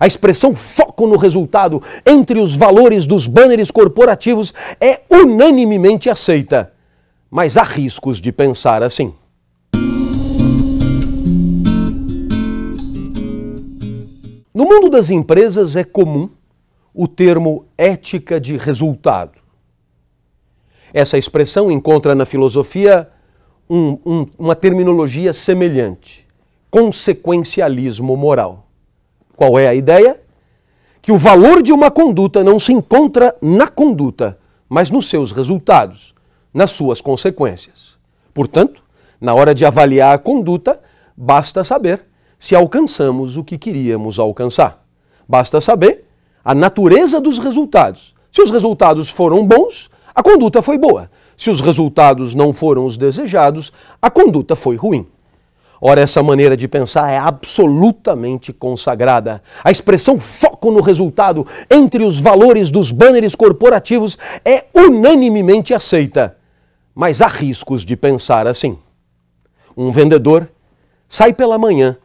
A expressão foco no resultado entre os valores dos banners corporativos é unanimemente aceita. Mas há riscos de pensar assim. No mundo das empresas é comum o termo ética de resultado. Essa expressão encontra na filosofia um, um, uma terminologia semelhante: consequencialismo moral. Qual é a ideia? Que o valor de uma conduta não se encontra na conduta, mas nos seus resultados, nas suas consequências. Portanto, na hora de avaliar a conduta, basta saber se alcançamos o que queríamos alcançar. Basta saber a natureza dos resultados. Se os resultados foram bons, a conduta foi boa. Se os resultados não foram os desejados, a conduta foi ruim. Ora, essa maneira de pensar é absolutamente consagrada. A expressão foco no resultado entre os valores dos banners corporativos é unanimemente aceita. Mas há riscos de pensar assim. Um vendedor sai pela manhã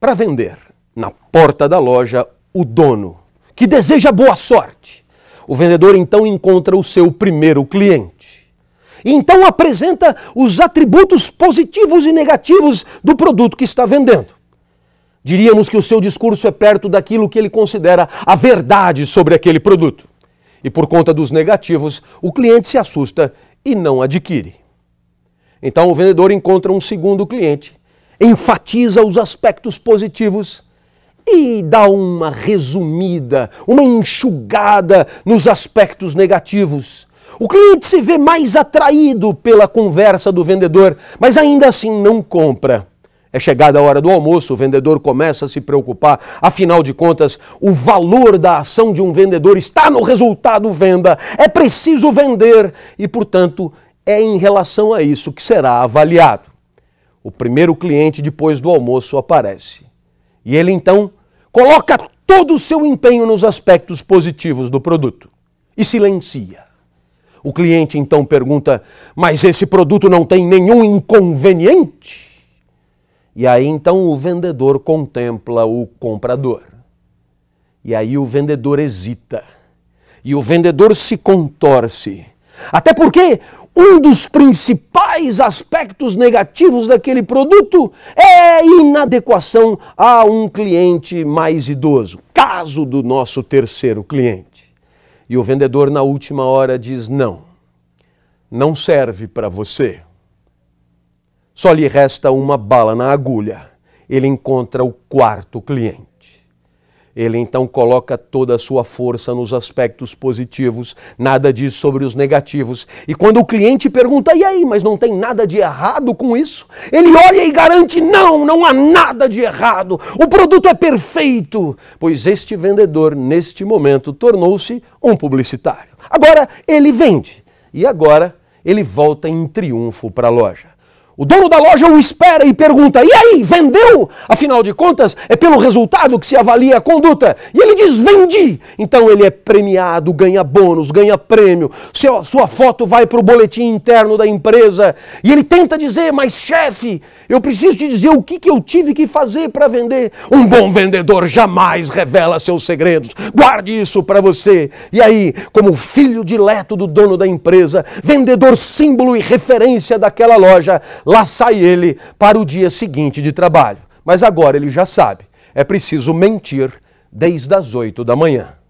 para vender na porta da loja o dono, que deseja boa sorte. O vendedor então encontra o seu primeiro cliente. E então apresenta os atributos positivos e negativos do produto que está vendendo. Diríamos que o seu discurso é perto daquilo que ele considera a verdade sobre aquele produto. E por conta dos negativos, o cliente se assusta e não adquire. Então o vendedor encontra um segundo cliente, enfatiza os aspectos positivos e dá uma resumida, uma enxugada nos aspectos negativos o cliente se vê mais atraído pela conversa do vendedor, mas ainda assim não compra. É chegada a hora do almoço, o vendedor começa a se preocupar. Afinal de contas, o valor da ação de um vendedor está no resultado venda. É preciso vender e, portanto, é em relação a isso que será avaliado. O primeiro cliente depois do almoço aparece. E ele então coloca todo o seu empenho nos aspectos positivos do produto e silencia. O cliente então pergunta: Mas esse produto não tem nenhum inconveniente? E aí então o vendedor contempla o comprador. E aí o vendedor hesita. E o vendedor se contorce. Até porque um dos principais aspectos negativos daquele produto é inadequação a um cliente mais idoso. Caso do nosso terceiro cliente e o vendedor, na última hora, diz: Não, não serve para você. Só lhe resta uma bala na agulha. Ele encontra o quarto cliente. Ele então coloca toda a sua força nos aspectos positivos, nada diz sobre os negativos. E quando o cliente pergunta, e aí, mas não tem nada de errado com isso? Ele olha e garante: não, não há nada de errado, o produto é perfeito. Pois este vendedor, neste momento, tornou-se um publicitário. Agora ele vende e agora ele volta em triunfo para a loja. O dono da loja o espera e pergunta: e aí, vendeu? Afinal de contas, é pelo resultado que se avalia a conduta. E ele diz: vendi. Então ele é premiado, ganha bônus, ganha prêmio. Seu, sua foto vai para o boletim interno da empresa. E ele tenta dizer: mas chefe, eu preciso te dizer o que, que eu tive que fazer para vender. Um bom vendedor jamais revela seus segredos. Guarde isso para você. E aí, como filho dileto do dono da empresa, vendedor símbolo e referência daquela loja, Lá sai ele para o dia seguinte de trabalho. Mas agora ele já sabe, é preciso mentir desde as oito da manhã.